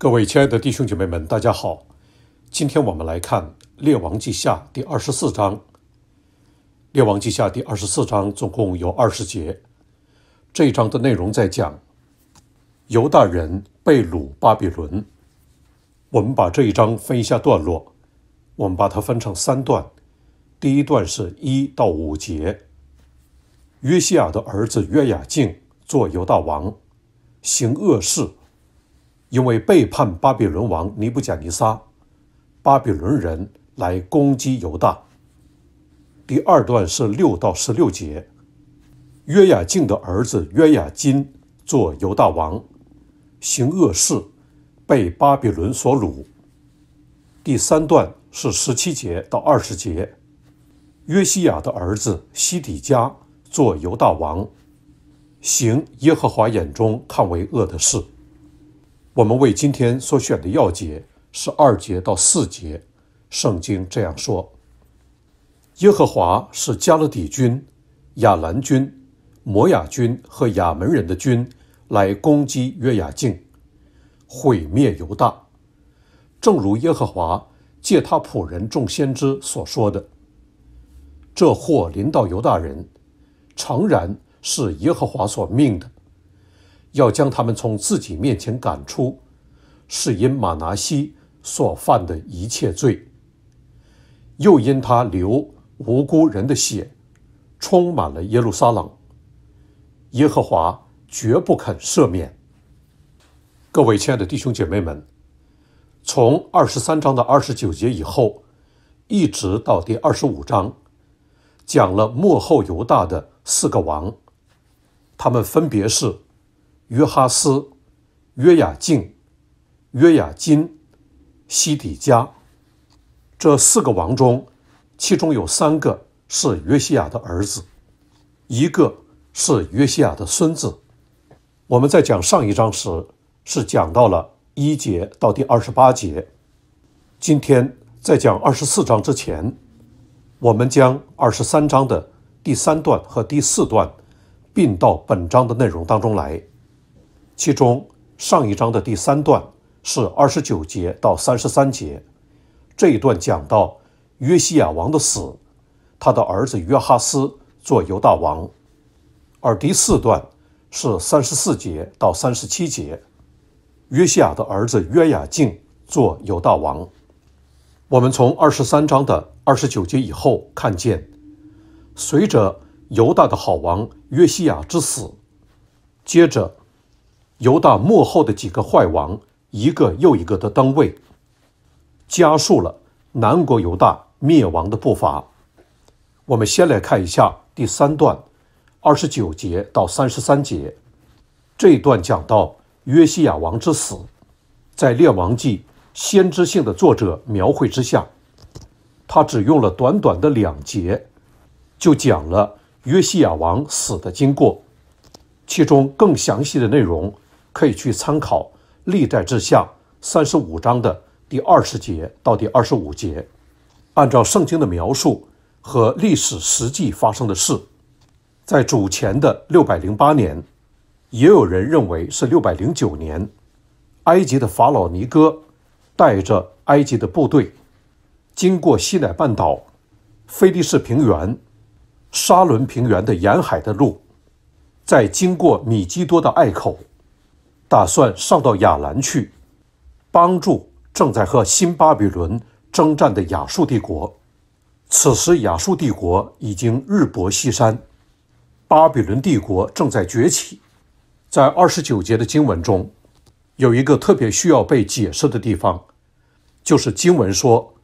各位亲爱的弟兄姐妹们，大家好！今天我们来看《列王记下》第二十四章。《列王记下》第二十四章总共有二十节。这一章的内容在讲犹大人被掳巴比伦。我们把这一章分一下段落，我们把它分成三段。第一段是一到五节。约西亚的儿子约雅敬做犹大王，行恶事。因为背叛巴比伦王尼布甲尼撒，巴比伦人来攻击犹大。第二段是六到十六节，约雅敬的儿子约雅金做犹大王，行恶事，被巴比伦所掳。第三段是十七节到二十节，约西亚的儿子西底家做犹大王，行耶和华眼中看为恶的事。我们为今天所选的要节是二节到四节。圣经这样说：“耶和华是加勒底军、亚兰军、摩亚军和亚门人的军来攻击约雅敬，毁灭犹大，正如耶和华借他仆人众先知所说的。这祸临到犹大人，诚然是耶和华所命的。”要将他们从自己面前赶出，是因马拿西所犯的一切罪，又因他流无辜人的血，充满了耶路撒冷，耶和华绝不肯赦免。各位亲爱的弟兄姐妹们，从二十三章的二十九节以后，一直到第二十五章，讲了幕后犹大的四个王，他们分别是。约哈斯、约雅敬、约雅金、西底加。这四个王中，其中有三个是约西亚的儿子，一个是约西亚的孙子。我们在讲上一章时，是讲到了一节到第二十八节。今天在讲二十四章之前，我们将二十三章的第三段和第四段并到本章的内容当中来。其中，上一章的第三段是二十九节到三十三节，这一段讲到约西亚王的死，他的儿子约哈斯做犹大王；而第四段是三十四节到三十七节，约西亚的儿子约雅敬做犹大王。我们从二十三章的二十九节以后看见，随着犹大的好王约西亚之死，接着。犹大幕后的几个坏王，一个又一个的登位，加速了南国犹大灭亡的步伐。我们先来看一下第三段，二十九节到三十三节，这一段讲到约西亚王之死。在列王记先知性的作者描绘之下，他只用了短短的两节，就讲了约西亚王死的经过，其中更详细的内容。可以去参考《历代志下》三十五章的第二十节到第二十五节，按照圣经的描述和历史实际发生的事，在主前的六百零八年（也有人认为是六百零九年），埃及的法老尼哥带着埃及的部队，经过西奈半岛、菲利士平原、沙伦平原的沿海的路，在经过米基多的隘口。打算上到亚兰去，帮助正在和新巴比伦征战的亚述帝国。此时，亚述帝国已经日薄西山，巴比伦帝国正在崛起。在二十九节的经文中，有一个特别需要被解释的地方，就是经文说，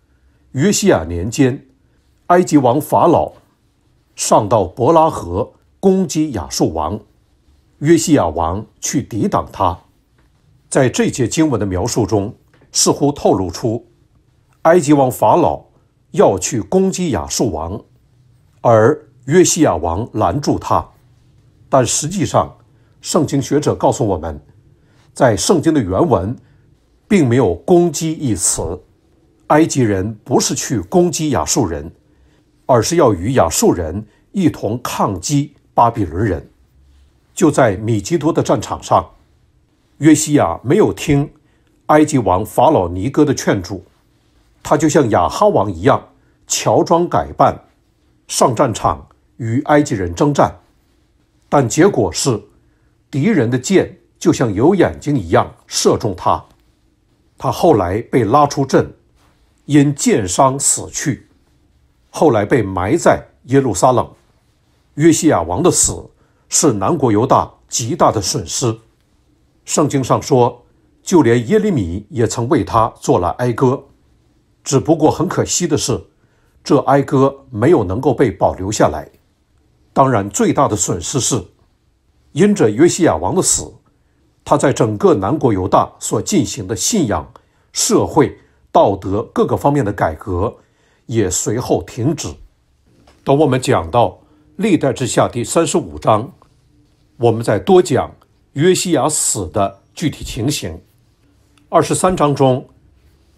约西亚年间，埃及王法老上到伯拉河攻击亚述王。约西亚王去抵挡他，在这些经文的描述中，似乎透露出埃及王法老要去攻击亚述王，而约西亚王拦住他。但实际上，圣经学者告诉我们，在圣经的原文并没有“攻击”一词，埃及人不是去攻击亚述人，而是要与亚述人一同抗击巴比伦人。就在米吉多的战场上，约西亚没有听埃及王法老尼哥的劝阻，他就像亚哈王一样乔装改扮，上战场与埃及人征战，但结果是敌人的箭就像有眼睛一样射中他，他后来被拉出阵，因箭伤死去，后来被埋在耶路撒冷。约西亚王的死。是南国犹大极大的损失。圣经上说，就连耶利米也曾为他做了哀歌，只不过很可惜的是，这哀歌没有能够被保留下来。当然，最大的损失是，因着约西亚王的死，他在整个南国犹大所进行的信仰、社会、道德各个方面的改革也随后停止。等我们讲到历代之下第三十五章。我们再多讲约西亚死的具体情形。二十三章中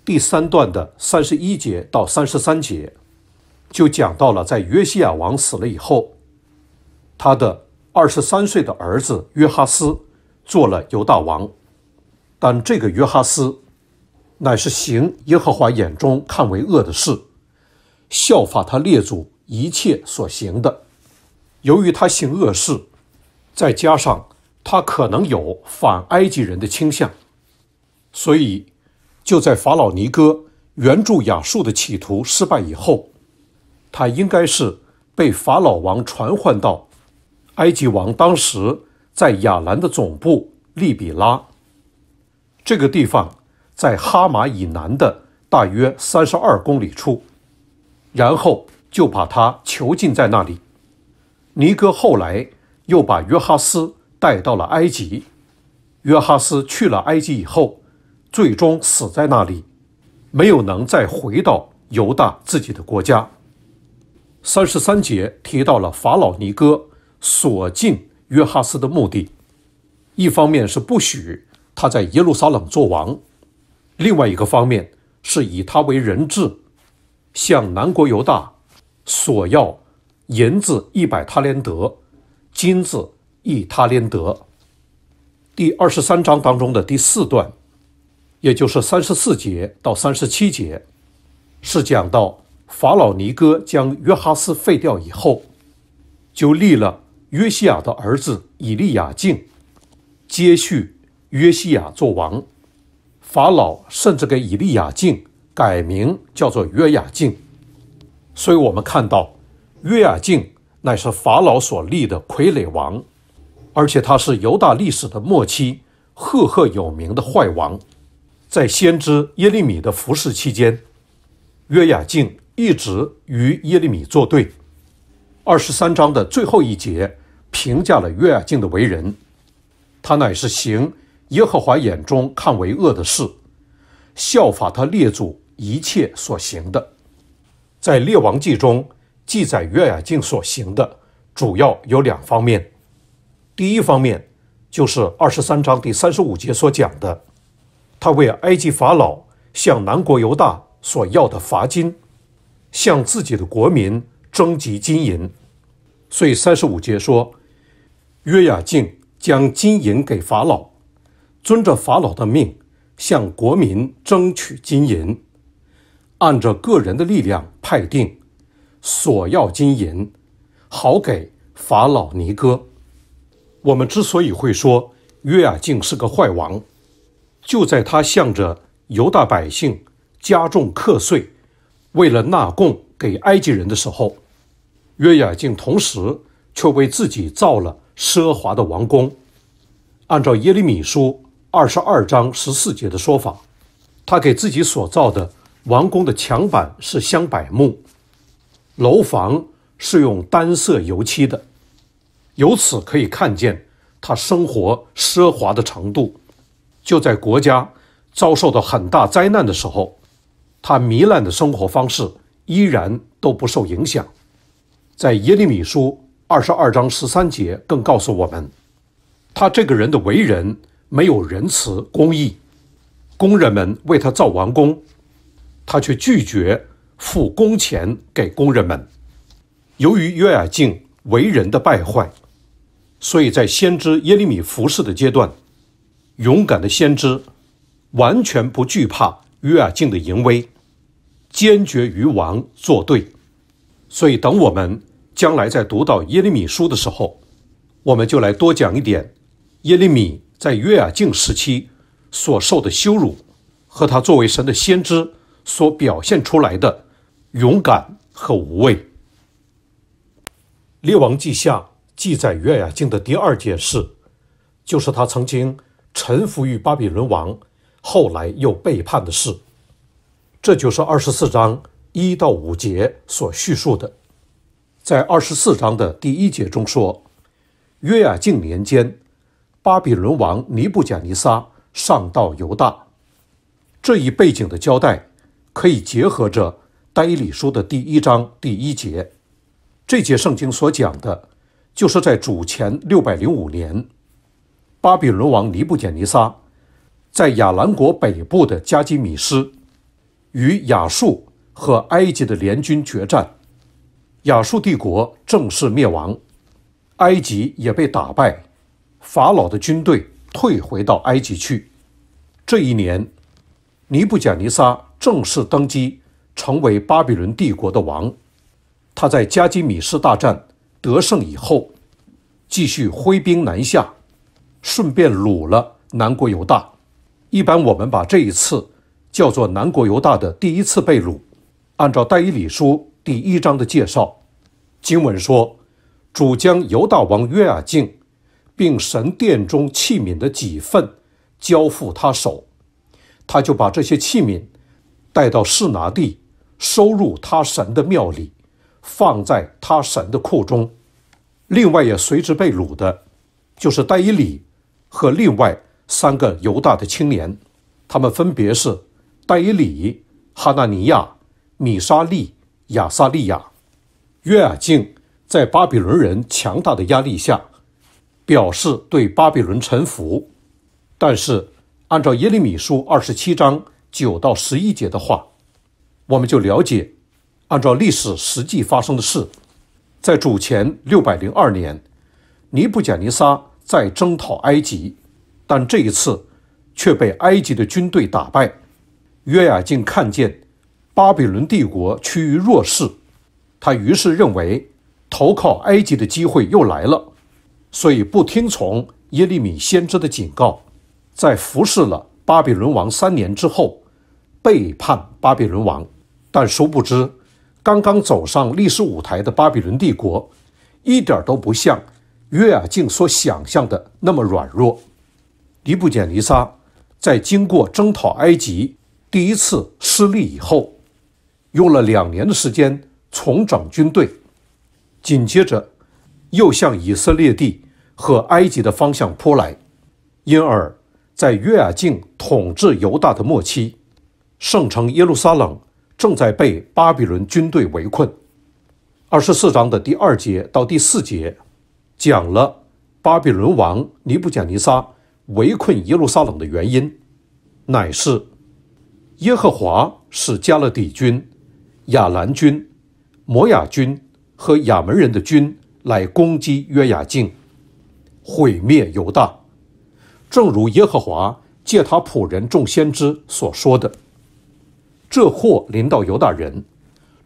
第三段的三十一节到三十三节，就讲到了在约西亚王死了以后，他的二十三岁的儿子约哈斯做了犹大王。但这个约哈斯乃是行耶和华眼中看为恶的事，效法他列祖一切所行的。由于他行恶事。再加上他可能有反埃及人的倾向，所以就在法老尼哥援助亚述的企图失败以后，他应该是被法老王传唤到埃及王当时在亚兰的总部利比拉这个地方，在哈马以南的大约三十二公里处，然后就把他囚禁在那里。尼哥后来。又把约哈斯带到了埃及。约哈斯去了埃及以后，最终死在那里，没有能再回到犹大自己的国家。三十三节提到了法老尼哥所敬约哈斯的目的，一方面是不许他在耶路撒冷做王，另外一个方面是以他为人质，向南国犹大索要银子一百塔连德。《金子·伊他连德》第二十三章当中的第四段，也就是三十四节到三十七节，是讲到法老尼哥将约哈斯废掉以后，就立了约西亚的儿子以利亚敬接续约西亚做王。法老甚至给以利亚敬改名叫做约雅敬，所以我们看到约雅敬。乃是法老所立的傀儡王，而且他是犹大历史的末期赫赫有名的坏王。在先知耶利米的服侍期间，约雅敬一直与耶利米作对。二十三章的最后一节评价了约雅敬的为人，他乃是行耶和华眼中看为恶的事，效法他列祖一切所行的。在列王记中。记载约雅敬所行的，主要有两方面。第一方面就是二十三章第三十五节所讲的，他为埃及法老向南国犹大所要的罚金，向自己的国民征集金银。所以三十五节说，约雅敬将金银给法老，遵着法老的命，向国民争取金银，按着个人的力量派定。索要金银，好给法老尼哥。我们之所以会说约雅敬是个坏王，就在他向着犹大百姓加重课税，为了纳贡给埃及人的时候，约雅敬同时却为自己造了奢华的王宫。按照耶利米书二十二章十四节的说法，他给自己所造的王宫的墙板是香柏木。楼房是用单色油漆的，由此可以看见他生活奢华的程度。就在国家遭受的很大灾难的时候，他糜烂的生活方式依然都不受影响。在耶利米书二十二章十三节更告诉我们，他这个人的为人没有仁慈、公义。工人们为他造王宫，他却拒绝。付工钱给工人们。由于约尔敬为人的败坏，所以在先知耶利米服侍的阶段，勇敢的先知完全不惧怕约尔敬的淫威，坚决与王作对。所以，等我们将来在读到耶利米书的时候，我们就来多讲一点耶利米在约尔敬时期所受的羞辱和他作为神的先知所表现出来的。勇敢和无畏。《列王纪下》记载约雅敬的第二件事，就是他曾经臣服于巴比伦王，后来又背叛的事。这就是二十四章一到五节所叙述的。在二十四章的第一节中说，约雅敬年间，巴比伦王尼布甲尼撒上到犹大。这一背景的交代，可以结合着。《代理书》的第一章第一节，这节圣经所讲的，就是在主前六百零五年，巴比伦王尼布简尼撒在亚兰国北部的加基米斯与亚述和埃及的联军决战，亚述帝国正式灭亡，埃及也被打败，法老的军队退回到埃及去。这一年，尼布甲尼撒正式登基。成为巴比伦帝国的王，他在加基米斯大战得胜以后，继续挥兵南下，顺便掳了南国犹大。一般我们把这一次叫做南国犹大的第一次被掳。按照《戴以理书》第一章的介绍，经文说：“主将犹大王约雅敬，并神殿中器皿的几份交付他手，他就把这些器皿带到示拿地。”收入他神的庙里，放在他神的库中。另外也随之被掳的，就是戴伊里和另外三个犹大的青年，他们分别是戴伊里、哈纳尼亚、米沙利、亚萨利亚、约雅敬。在巴比伦人强大的压力下，表示对巴比伦臣服。但是，按照耶利米书二十七章九到十一节的话。我们就了解，按照历史实际发生的事，在主前六百零二年，尼布甲尼撒在征讨埃及，但这一次却被埃及的军队打败。约雅敬看见巴比伦帝国趋于弱势，他于是认为投靠埃及的机会又来了，所以不听从耶利米先知的警告，在服侍了巴比伦王三年之后，背叛巴比伦王。但殊不知，刚刚走上历史舞台的巴比伦帝国，一点都不像约雅敬所想象的那么软弱。尼布简尼撒在经过征讨埃及第一次失利以后，用了两年的时间重整军队，紧接着又向以色列地和埃及的方向扑来。因而，在约雅敬统治犹大的末期，圣城耶路撒冷。正在被巴比伦军队围困。二十四章的第二节到第四节，讲了巴比伦王尼布甲尼撒围困耶路撒冷的原因，乃是耶和华使加勒底军、亚兰军、摩亚军和亚门人的军来攻击约雅敬，毁灭犹大。正如耶和华借他仆人众先知所说的。这祸临到犹大人，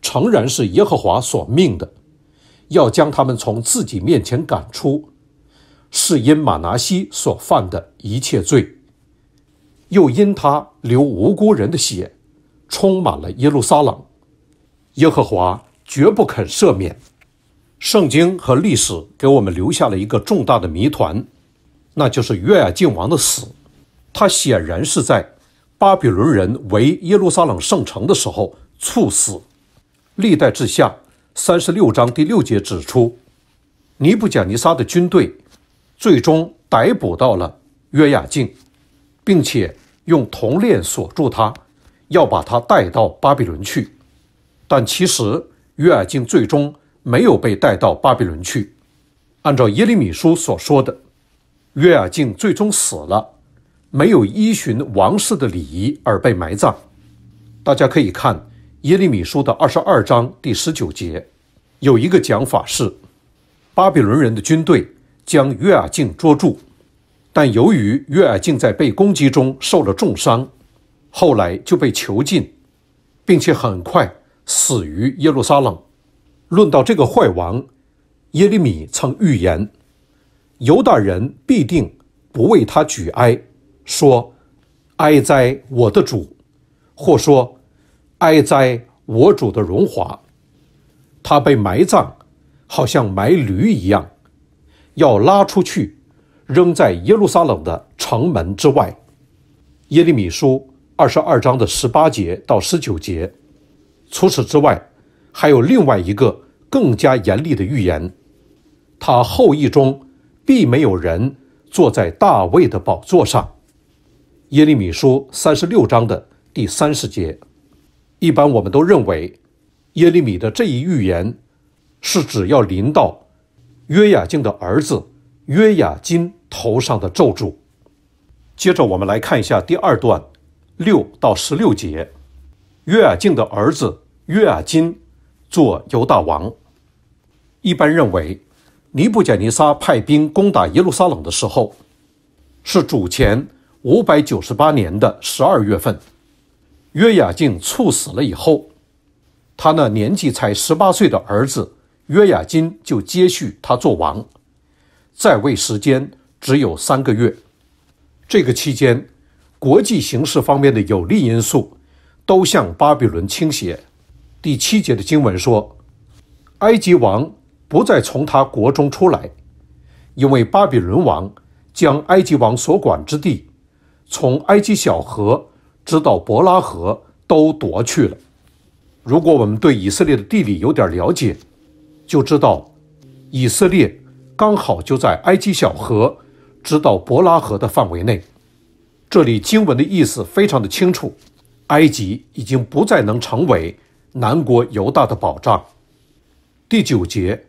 诚然是耶和华所命的，要将他们从自己面前赶出，是因马拿西所犯的一切罪，又因他流无辜人的血，充满了耶路撒冷，耶和华绝不肯赦免。圣经和历史给我们留下了一个重大的谜团，那就是约亚敬王的死，他显然是在。巴比伦人围耶路撒冷圣城的时候，猝死。历代志下三十六章第六节指出，尼布甲尼撒的军队最终逮捕到了约雅敬，并且用铜链锁住他，要把他带到巴比伦去。但其实约雅敬最终没有被带到巴比伦去。按照耶利米书所说的，约雅敬最终死了。没有依循王室的礼仪而被埋葬。大家可以看耶利米书的二十二章第十九节，有一个讲法是：巴比伦人的军队将约尔敬捉住，但由于约尔敬在被攻击中受了重伤，后来就被囚禁，并且很快死于耶路撒冷。论到这个坏王，耶利米曾预言犹大人必定不为他举哀。说：“哀哉，我的主！”或说：“哀哉，我主的荣华！”他被埋葬，好像埋驴一样，要拉出去，扔在耶路撒冷的城门之外。耶利米书二十二章的十八节到十九节。除此之外，还有另外一个更加严厉的预言：他后裔中必没有人坐在大卫的宝座上。耶利米书三十六章的第三十节，一般我们都认为耶利米的这一预言是指要临到约雅敬的儿子约雅金头上的咒诅。接着我们来看一下第二段六到十六节：约雅敬的儿子约雅金做犹大王。一般认为，尼布甲尼撒派兵攻打耶路撒冷的时候，是主前。五百九十八年的十二月份，约雅敬猝死了以后，他那年纪才十八岁的儿子约雅金就接续他做王，在位时间只有三个月。这个期间，国际形势方面的有利因素都向巴比伦倾斜。第七节的经文说，埃及王不再从他国中出来，因为巴比伦王将埃及王所管之地。从埃及小河直到伯拉河都夺去了。如果我们对以色列的地理有点了解，就知道以色列刚好就在埃及小河直到伯拉河的范围内。这里经文的意思非常的清楚：埃及已经不再能成为南国犹大的保障。第九节，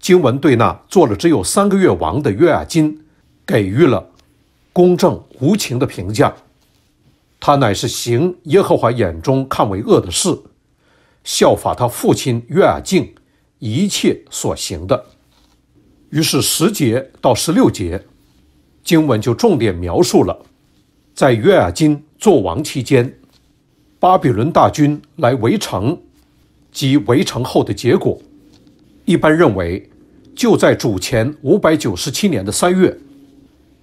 经文对那做了只有三个月王的约亚金给予了。公正无情的评价，他乃是行耶和华眼中看为恶的事，效法他父亲约雅敬一切所行的。于是十节到十六节，经文就重点描述了在约雅金作王期间，巴比伦大军来围城及围城后的结果。一般认为，就在主前五百九十七年的三月。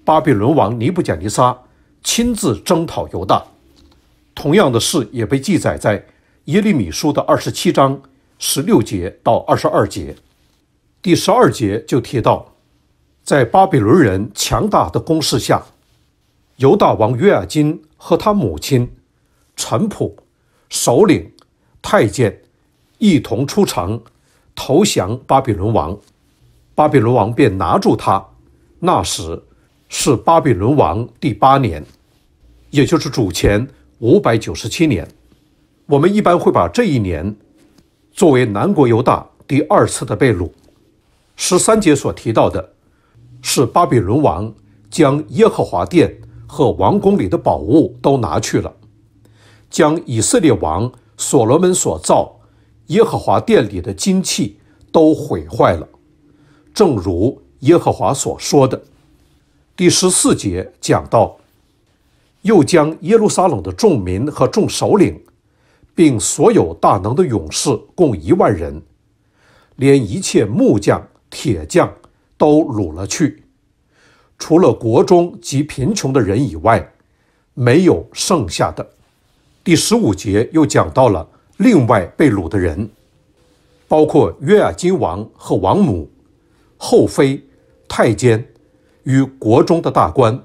巴比伦王尼布贾尼撒亲自征讨犹大。同样的事也被记载在耶利米书的二十七章十六节到二十二节。第十二节就提到，在巴比伦人强大的攻势下，犹大王约亚金和他母亲、臣仆、首领、太监一同出城投降巴比伦王。巴比伦王便拿住他。那时。是巴比伦王第八年，也就是主前五百九十七年。我们一般会把这一年作为南国犹大第二次的被掳。十三节所提到的，是巴比伦王将耶和华殿和王宫里的宝物都拿去了，将以色列王所罗门所造耶和华殿里的金器都毁坏了。正如耶和华所说的。第十四节讲到，又将耶路撒冷的众民和众首领，并所有大能的勇士共一万人，连一切木匠、铁匠都掳了去，除了国中及贫穷的人以外，没有剩下的。第十五节又讲到了另外被掳的人，包括约亚金王和王母、后妃、太监。与国中的大官，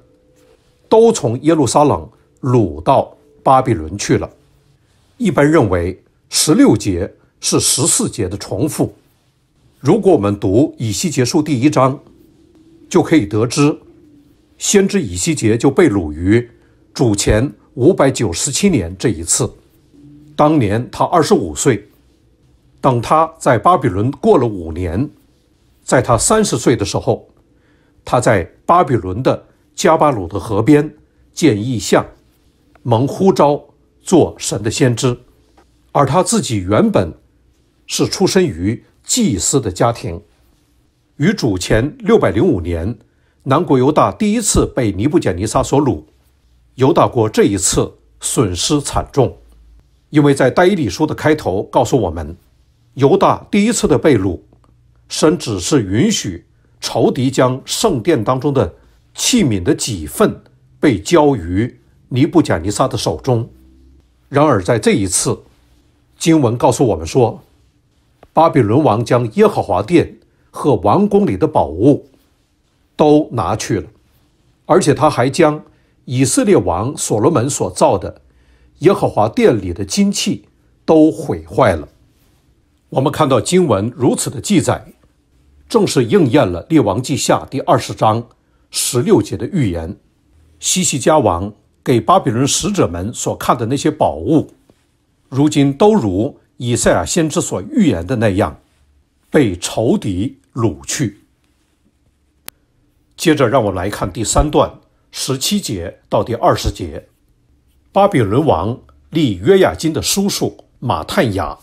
都从耶路撒冷掳到巴比伦去了。一般认为，十六节是十四节的重复。如果我们读以西结书第一章，就可以得知，先知以西结就被掳于主前五百九十七年这一次。当年他二十五岁。等他在巴比伦过了五年，在他三十岁的时候。他在巴比伦的加巴鲁的河边建异象，蒙呼召做神的先知，而他自己原本是出身于祭司的家庭。于主前六百零五年，南国犹大第一次被尼布甲尼撒所掳，犹大国这一次损失惨重，因为在《代里书的开头告诉我们，犹大第一次的被掳，神只是允许。仇敌将圣殿当中的器皿的几份被交于尼布甲尼撒的手中。然而，在这一次，经文告诉我们说，巴比伦王将耶和华殿和王宫里的宝物都拿去了，而且他还将以色列王所罗门所造的耶和华殿里的金器都毁坏了。我们看到经文如此的记载。正是应验了《列王记下》第二十章十六节的预言。西西加王给巴比伦使者们所看的那些宝物，如今都如以赛亚先知所预言的那样，被仇敌掳去。接着，让我来看第三段十七节到第二十节。巴比伦王立约雅金的叔叔马探雅，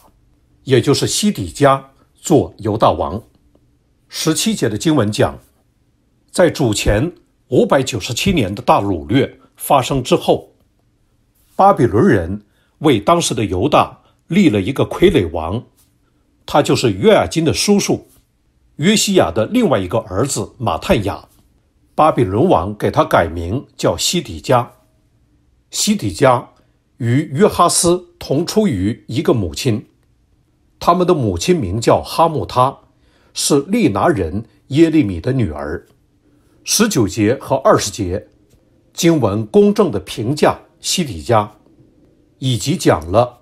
也就是西底家，做犹大王。十七节的经文讲，在主前五百九十七年的大掳掠发生之后，巴比伦人为当时的犹大立了一个傀儡王，他就是约雅金的叔叔约西亚的另外一个儿子马泰亚。巴比伦王给他改名叫西底家。西底家与约哈斯同出于一个母亲，他们的母亲名叫哈木他。是利拿人耶利米的女儿。十九节和二十节，经文公正的评价西底家，以及讲了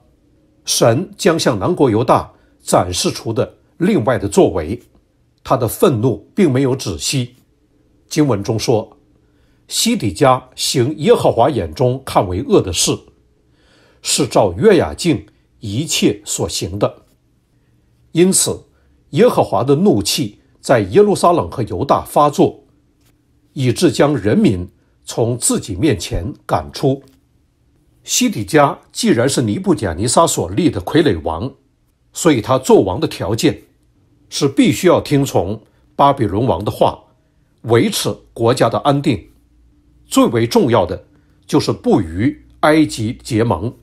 神将向南国犹大展示出的另外的作为。他的愤怒并没有止息。经文中说，西底家行耶和华眼中看为恶的事，是照约雅敬一切所行的。因此。耶和华的怒气在耶路撒冷和犹大发作，以致将人民从自己面前赶出。西底家既然是尼布甲尼撒所立的傀儡王，所以他做王的条件是必须要听从巴比伦王的话，维持国家的安定。最为重要的就是不与埃及结盟。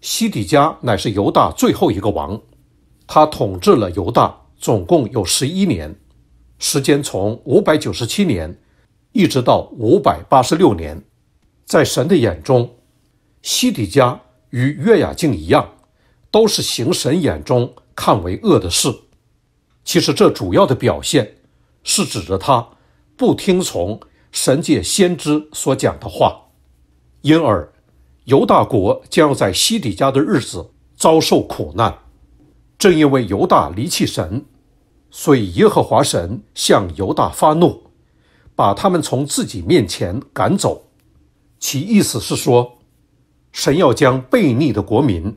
西底家乃是犹大最后一个王。他统治了犹大，总共有十一年，时间从五百九十七年一直到五百八十六年。在神的眼中，西底家与约雅敬一样，都是行神眼中看为恶的事。其实，这主要的表现是指着他不听从神界先知所讲的话，因而犹大国将要在西底家的日子遭受苦难。正因为犹大离弃神，所以耶和华神向犹大发怒，把他们从自己面前赶走。其意思是说，神要将悖逆的国民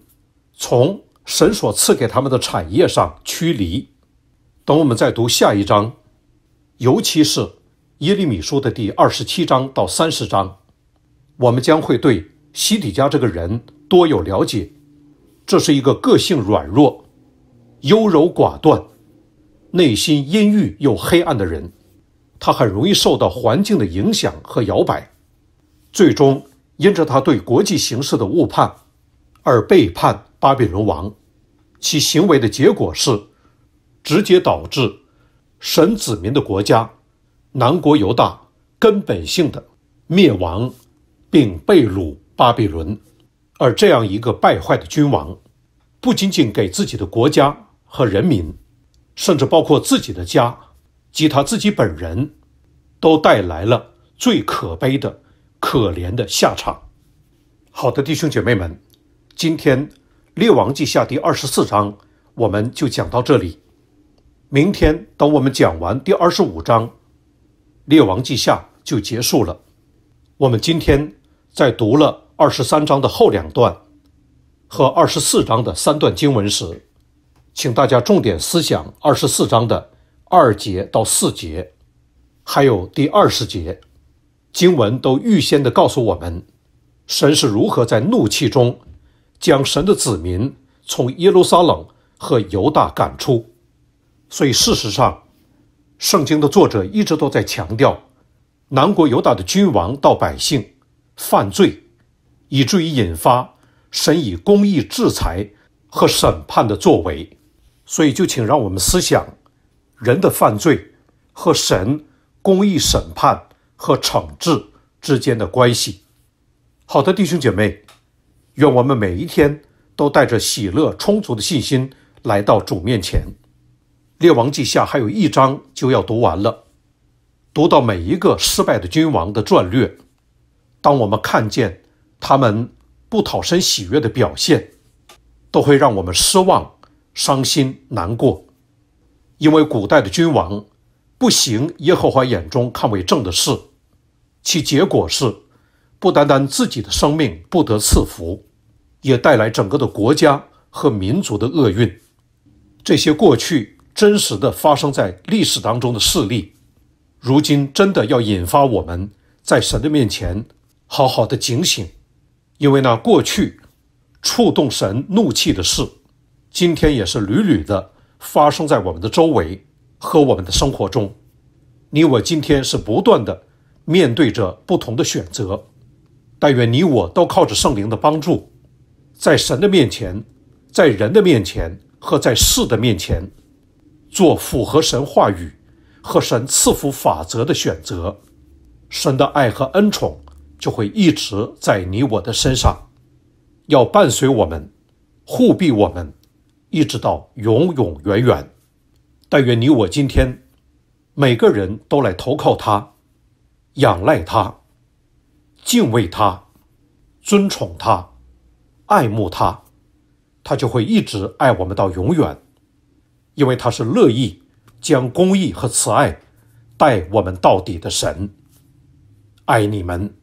从神所赐给他们的产业上驱离。等我们再读下一章，尤其是耶利米书的第二十七章到三十章，我们将会对西底家这个人多有了解。这是一个个性软弱。优柔寡断、内心阴郁又黑暗的人，他很容易受到环境的影响和摇摆，最终因着他对国际形势的误判而背叛巴比伦王。其行为的结果是，直接导致神子民的国家南国犹大根本性的灭亡，并被掳巴比伦。而这样一个败坏的君王，不仅仅给自己的国家，和人民，甚至包括自己的家及他自己本人都带来了最可悲的、可怜的下场。好的，弟兄姐妹们，今天《列王记下》第二十四章，我们就讲到这里。明天等我们讲完第二十五章，《列王记下》就结束了。我们今天在读了二十三章的后两段和二十四章的三段经文时，请大家重点思想二十四章的二节到四节，还有第二十节，经文都预先的告诉我们，神是如何在怒气中将神的子民从耶路撒冷和犹大赶出。所以事实上，圣经的作者一直都在强调，南国犹大的君王到百姓犯罪，以至于引发神以公义制裁和审判的作为。所以，就请让我们思想人的犯罪和神公义审判和惩治之间的关系。好的，弟兄姐妹，愿我们每一天都带着喜乐、充足的信心来到主面前。列王记下还有一章就要读完了，读到每一个失败的君王的传略。当我们看见他们不讨神喜悦的表现，都会让我们失望。伤心难过，因为古代的君王不行耶和华眼中看为正的事，其结果是不单单自己的生命不得赐福，也带来整个的国家和民族的厄运。这些过去真实的发生在历史当中的事例，如今真的要引发我们在神的面前好好的警醒，因为那过去触动神怒气的事。今天也是屡屡的发生在我们的周围和我们的生活中。你我今天是不断的面对着不同的选择，但愿你我都靠着圣灵的帮助，在神的面前，在人的面前和在事的面前，做符合神话语和神赐福法则的选择。神的爱和恩宠就会一直在你我的身上，要伴随我们，护庇我们。一直到永永远远，但愿你我今天每个人都来投靠他，仰赖他，敬畏他，尊崇他，爱慕他，他就会一直爱我们到永远，因为他是乐意将公义和慈爱带我们到底的神。爱你们。